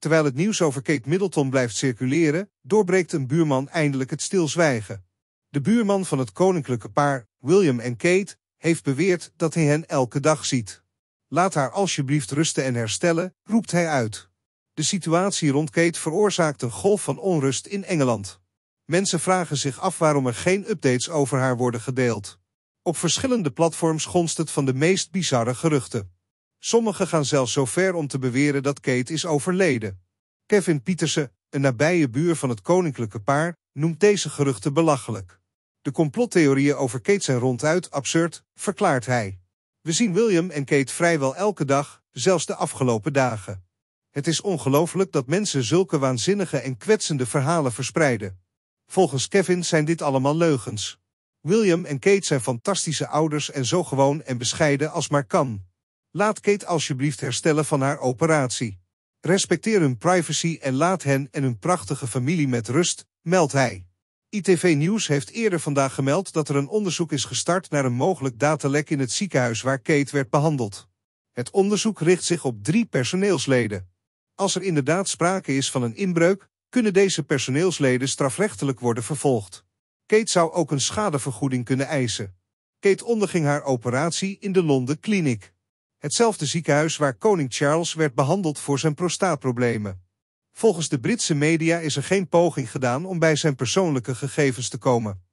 Terwijl het nieuws over Kate Middleton blijft circuleren, doorbreekt een buurman eindelijk het stilzwijgen. De buurman van het koninklijke paar, William en Kate, heeft beweerd dat hij hen elke dag ziet. Laat haar alsjeblieft rusten en herstellen, roept hij uit. De situatie rond Kate veroorzaakt een golf van onrust in Engeland. Mensen vragen zich af waarom er geen updates over haar worden gedeeld. Op verschillende platforms gonst het van de meest bizarre geruchten. Sommigen gaan zelfs zo ver om te beweren dat Kate is overleden. Kevin Pietersen, een nabije buur van het koninklijke paar, noemt deze geruchten belachelijk. De complottheorieën over Kate zijn ronduit absurd, verklaart hij. We zien William en Kate vrijwel elke dag, zelfs de afgelopen dagen. Het is ongelooflijk dat mensen zulke waanzinnige en kwetsende verhalen verspreiden. Volgens Kevin zijn dit allemaal leugens. William en Kate zijn fantastische ouders en zo gewoon en bescheiden als maar kan. Laat Kate alsjeblieft herstellen van haar operatie. Respecteer hun privacy en laat hen en hun prachtige familie met rust, meldt hij. ITV Nieuws heeft eerder vandaag gemeld dat er een onderzoek is gestart naar een mogelijk datalek in het ziekenhuis waar Kate werd behandeld. Het onderzoek richt zich op drie personeelsleden. Als er inderdaad sprake is van een inbreuk, kunnen deze personeelsleden strafrechtelijk worden vervolgd. Kate zou ook een schadevergoeding kunnen eisen. Kate onderging haar operatie in de Londen Clinic. Hetzelfde ziekenhuis waar koning Charles werd behandeld voor zijn prostaatproblemen. Volgens de Britse media is er geen poging gedaan om bij zijn persoonlijke gegevens te komen.